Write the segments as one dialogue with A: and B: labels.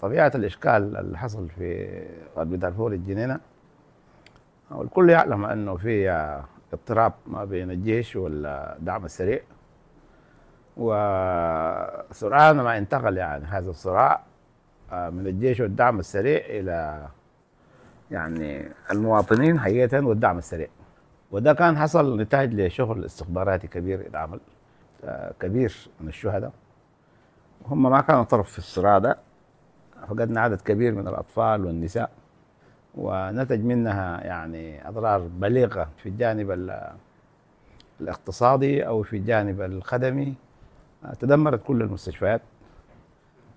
A: طبيعه الاشكال اللي حصل في غرب دارفور الجنينه والكل يعلم انه في اضطراب ما بين الجيش والدعم السريع وسرعان ما انتقل يعني هذا الصراع آه، من الجيش والدعم السريع الى يعني المواطنين حقيقه والدعم السريع وده كان حصل نتاج لشغل استخباراتي كبير العمل آه، كبير من الشهداء هم ما كانوا طرف في الصراع ده فقدنا عدد كبير من الأطفال والنساء ونتج منها يعني أضرار بليغة في الجانب الاقتصادي أو في الجانب الخدمي تدمرت كل المستشفيات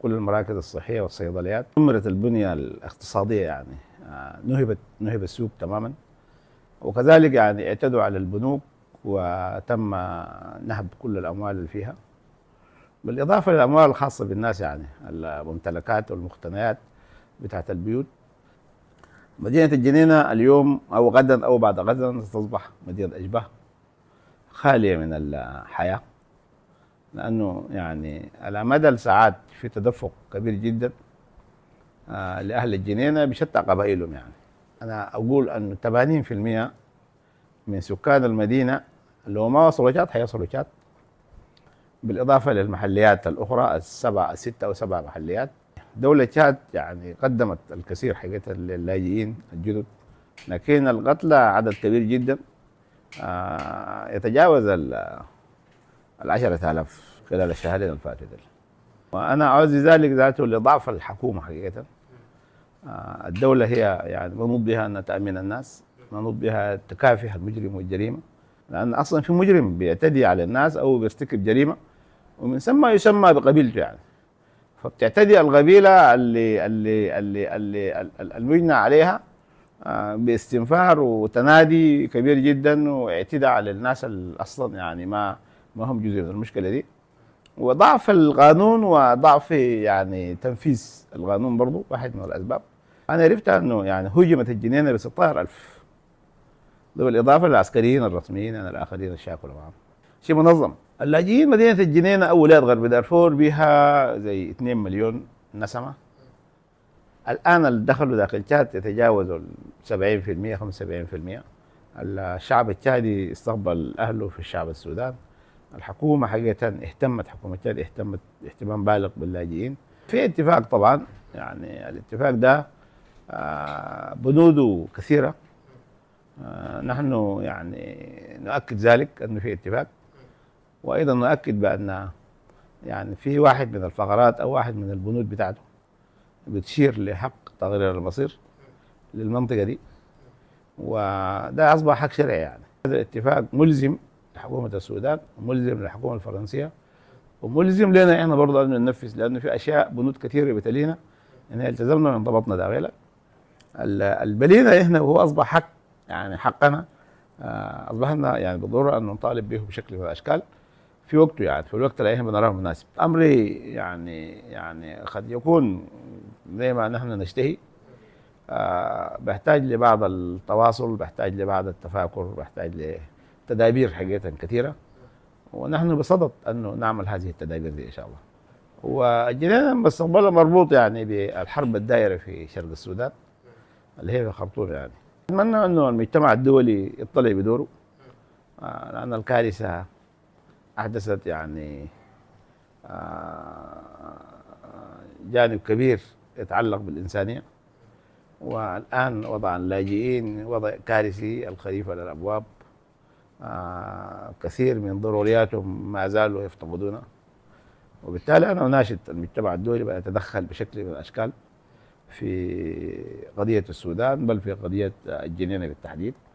A: كل المراكز الصحية والصيدليات دمرت البنية الاقتصادية يعني آه، نهبت نهب السوق تماما وكذلك يعني اعتدوا على البنوك وتم نهب كل الأموال اللي فيها بالاضافه للاموال الخاصه بالناس يعني الممتلكات والمقتنيات بتاعت البيوت مدينه الجنينه اليوم او غدا او بعد غدا ستصبح مدينه اشباه خاليه من الحياه لانه يعني على مدى الساعات في تدفق كبير جدا آه، لاهل الجنينه بشتى قبائلهم يعني انا اقول ان 80% من سكان المدينه لو ما وصلوا جات حيصلوا جات بالإضافة للمحليات الأخرى السبعة الستة أو سبع محليات دولة تشاد يعني قدمت الكثير حقيقة للاجئين الجدد لكن القتلى عدد كبير جدا آه، يتجاوز العشرة آلاف خلال الشهرين الفاتت وأنا أعزي ذلك ذاته لضعف الحكومة حقيقة آه، الدولة هي يعني منوط بها أن تأمن الناس منوط بها تكافح المجرم والجريمة لأن أصلا في مجرم بيعتدي على الناس أو بيرتكب جريمة ومن ثم يسمى بقبيلته يعني فبتعتدي القبيله اللي اللي اللي اللي المجنى عليها آه، باستنفار وتنادي كبير جدا واعتداء على الناس اصلا يعني ما ما هم جزء من المشكله دي وضعف القانون وضعف يعني تنفيذ القانون برضه واحد من الاسباب انا عرفت انه يعني هجمت الجنينه ب 16000 بالاضافه للعسكريين الرسميين الاخرين الشاكله معهم شيء منظم اللاجئين مدينة الجنينة أو ولاية غرب دارفور بها زي 2 مليون نسمة الآن اللي دخلوا داخل تشاد يتجاوزوا 70% 75% الشعب التشادي استقبل أهله في الشعب السودان الحكومة حقيقة اهتمت حكومة تشاد اهتمت اهتمام بالغ باللاجئين في اتفاق طبعا يعني الاتفاق ده آه، بنوده كثيرة آه، نحن يعني نؤكد ذلك أنه في اتفاق وايضا نؤكد بان يعني في واحد من الفقرات او واحد من البنود بتاعته بتشير لحق تغيير المصير للمنطقه دي وده اصبح حق شرعي يعني هذا الاتفاق ملزم لحكومه السودان وملزم للحكومه الفرنسيه وملزم لنا احنا برضه لازم ننفذ لانه في اشياء بنود كثيره بتلينا ان التزمنا من ضبطنا ده غيرك البلينا احنا وهو اصبح حق يعني حقنا آه، اصبحنا يعني بالضروره ان نطالب به بشكل من الاشكال في وقته يعني في الوقت اللي احنا بنراه مناسب امر يعني يعني قد يكون زي ما نحن نشتهي آه بحتاج لبعض التواصل بحتاج لبعض التفاكر بحتاج لتدابير حقيقه كثيره ونحن بصدد انه نعمل هذه التدابير دي ان شاء الله وجنانا مستقبله مربوط يعني بالحرب الدائره في شرق السودان اللي هي في الخرطوم يعني اتمنى انه المجتمع الدولي يطلع بدوره آه لان الكارثه احدثت يعني آه، جانب كبير يتعلق بالانسانيه والان وضع اللاجئين وضع كارثي الخريف على الابواب آه، كثير من ضرورياتهم ما زالوا يفتقدونها وبالتالي انا اناشد المجتمع الدولي بان يتدخل بشكل من الاشكال في قضيه السودان بل في قضيه الجنينه بالتحديد